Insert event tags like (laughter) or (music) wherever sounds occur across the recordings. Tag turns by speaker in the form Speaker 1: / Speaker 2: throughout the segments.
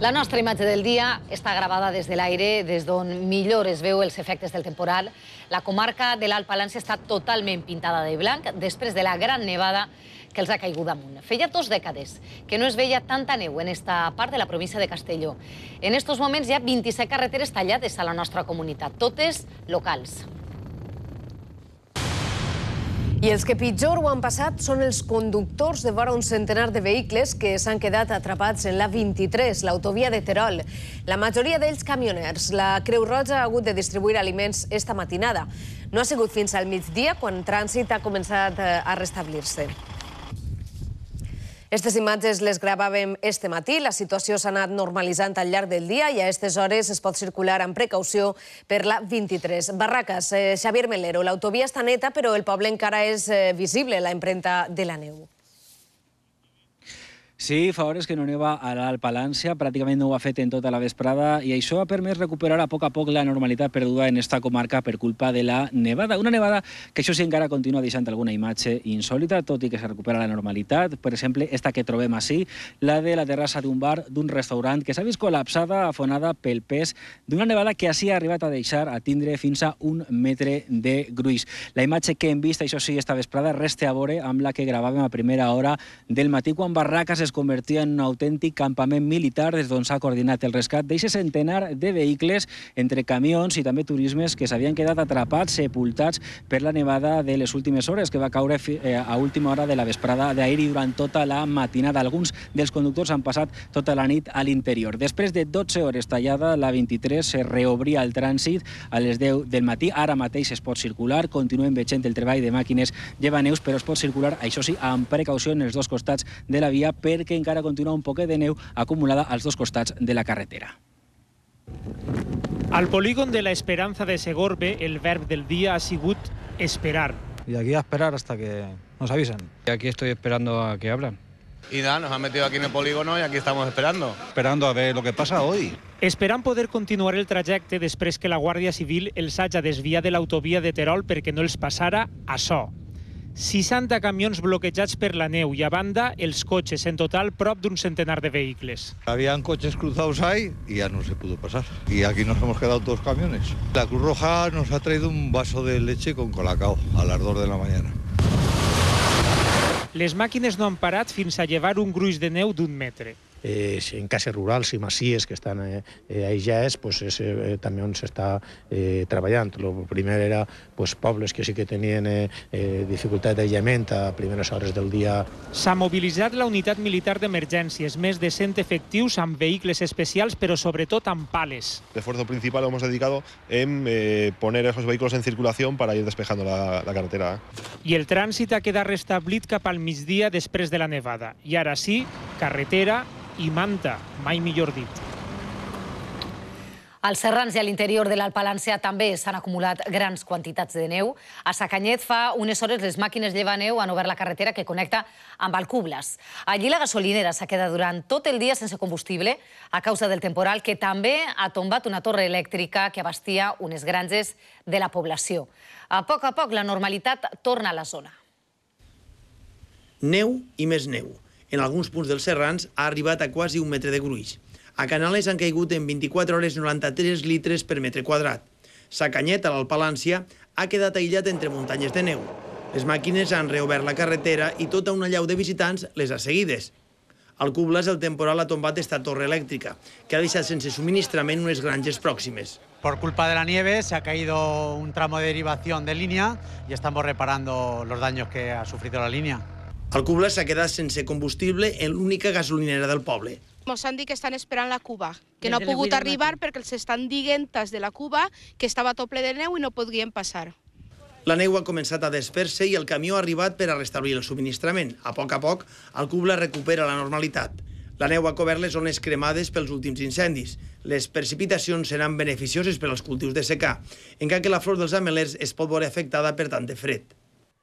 Speaker 1: La nostra imatge del dia està gravada des de l'aire, des d'on millor es veu els efectes del temporal. La comarca de l'Alt Palància està totalment pintada de blanc després de la gran nevada que els ha caigut damunt. Feia dos dècades que no es veia tanta neu en esta part de la província de Castelló. En estos moments hi ha 27 carreteres tallades a la nostra comunitat, totes locals. I els que pitjor ho han passat són els conductors de vora un centenar de vehicles que s'han quedat atrapats en la 23, l'autovia de Terol. La majoria d'ells camioners. La Creu Roja ha hagut de distribuir aliments esta matinada. No ha sigut fins al migdia, quan trànsit ha començat eh, a restablir-se. Aquestes imatges les gravàvem este matí. La situació s'ha anat normalitzant al llarg del dia i a aquestes hores es pot circular amb precaució per la 23. Barraques, eh, Xavier Melero, l'autovia està neta, però el poble encara és eh, visible, la impremta de la neu.
Speaker 2: Sí, fa hores que no neva a l'Alt Palància, pràcticament no ho ha fet en tota la vesprada, i això ha permès recuperar a poc a poc la normalitat perduda en esta comarca per culpa de la nevada. Una nevada que això sí encara continua deixant alguna imatge insòlita, tot i que se recupera la normalitat. Per exemple, esta que trobem així, la de la terrassa d'un bar d'un restaurant que s'ha vist col·lapsada, afonada pel pes d'una nevada que així ha arribat a deixar a tindre fins a un metre de gruix. La imatge que hem vist, això sí, esta vesprada, resta a veure amb la que gravàvem a primera hora del matí, quan barraques es convertia en un autèntic campament militar des d'on s'ha coordinat el rescat d'eixe centenar de vehicles entre camions i també turismes que s'havien quedat atrapats, sepultats per la nevada de les últimes hores que va caure eh, a última hora de la vesprada d'ahir i durant tota la matinada. Alguns dels conductors han passat tota la nit a l'interior. Després de 12 hores tallada, la 23 se reobria el trànsit a les 10 del matí. Ara mateix es pot circular, continuem veient el treball de màquines llevaneus, però es pot circular, això sí, amb precaució en els dos costats de la via per que encara continua un poquet de neu acumulada los dos costats de la carretera.
Speaker 3: Al polígono de la Esperanza de Segorbe, el verb del día ha sigut esperar. Y aquí a esperar
Speaker 4: hasta que
Speaker 2: nos avisen. Y aquí estoy esperando a que hablen. Y nada, nos han metido aquí en el polígono
Speaker 4: y aquí estamos esperando. Esperando a ver lo que pasa hoy.
Speaker 3: Esperan poder continuar el trayecto después que la Guardia Civil el haya desvía de la autovía de Terol porque no les pasara a so. 60 camions bloquejats per la neu i, a banda, els cotxes, en total prop d'un centenar
Speaker 4: de vehicles. Habían coches cruzados ahí y ya no se pudo pasar. Y aquí nos hemos quedado dos camiones. La Cruz Roja nos ha traído un vaso de leche con colacao a las 2 de la mañana.
Speaker 3: Les màquines no han parat fins a llevar un gruix de neu d'un metre
Speaker 4: eh, en cases rurals i masies que estan eh, eh aïllades, pues, és eh, també on s'està eh, treballant. El primer era pues, pobles que sí que tenien eh, eh, dificultat d'aïllament a primeres hores del dia.
Speaker 3: S'ha mobilitzat la unitat militar d'emergències, més de 100 efectius amb vehicles especials, però sobretot amb pales. El esfuerzo principal lo hemos dedicado en eh, poner esos vehículos en circulació para ir despejando la, la carretera. Eh. I el trànsit ha quedat restablit cap al migdia després de la nevada. I ara sí, carretera i manta, mai millor dit.
Speaker 1: Als serrans i a l'interior de Palància també s'han acumulat grans quantitats de neu. A Sacanyet fa unes hores les màquines lleva neu han obert la carretera que connecta amb Alcubles. Allí la gasolinera s'ha quedat durant tot el dia sense combustible a causa del temporal que també ha tombat una torre elèctrica que abastia unes granges de la població. A poc a poc la normalitat torna a la zona.
Speaker 4: Neu i més neu en alguns punts dels serrans ha arribat a quasi un metre de gruix. A Canales han caigut en 24 hores 93 litres per metre quadrat. Sa Canyet, a l'Alpalància, ha quedat aïllat entre muntanyes de neu. Les màquines han reobert la carretera i tota una llau de visitants les ha seguides. Al Cublas el temporal ha tombat esta torre elèctrica, que ha deixat sense subministrament unes granges pròximes. Por culpa de la nieve se ha caído un tramo de derivación de línea y estamos reparando los daños que ha sufrido la línea. El Cubla s'ha quedat sense combustible en l'única gasolinera del poble.
Speaker 2: Ens han dit que estan esperant la Cuba, que no ha pogut arribar perquè els estan dient de la Cuba que estava tot ple de neu i no podien passar.
Speaker 4: La neu ha començat a desfer-se i el camió ha arribat per a restablir el subministrament. A poc a poc, el Cubla recupera la normalitat. La neu ha cobert les zones cremades pels últims incendis. Les precipitacions seran beneficioses per als cultius de secà, encara que la flor dels amelers es pot veure afectada per tant de fred.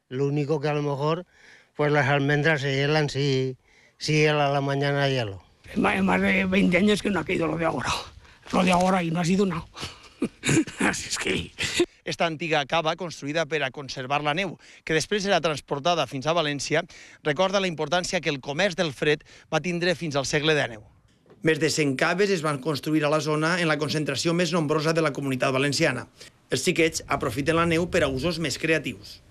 Speaker 4: L'únic que a lo mejor pues las almendras se hielan si, si hiela la mañana hielo.
Speaker 2: Más de 20 años que no ha caído lo de ahora. Lo de ahora y no ha sido nada. (laughs)
Speaker 4: Así és que... Esta antiga cava, construïda per a conservar la neu, que després era transportada fins a València, recorda la importància que el comerç del fred va tindre fins al segle XIX. Més de 100 caves es van construir a la zona en la concentració més nombrosa de la comunitat valenciana. Els xiquets aprofiten la neu per a usos més creatius.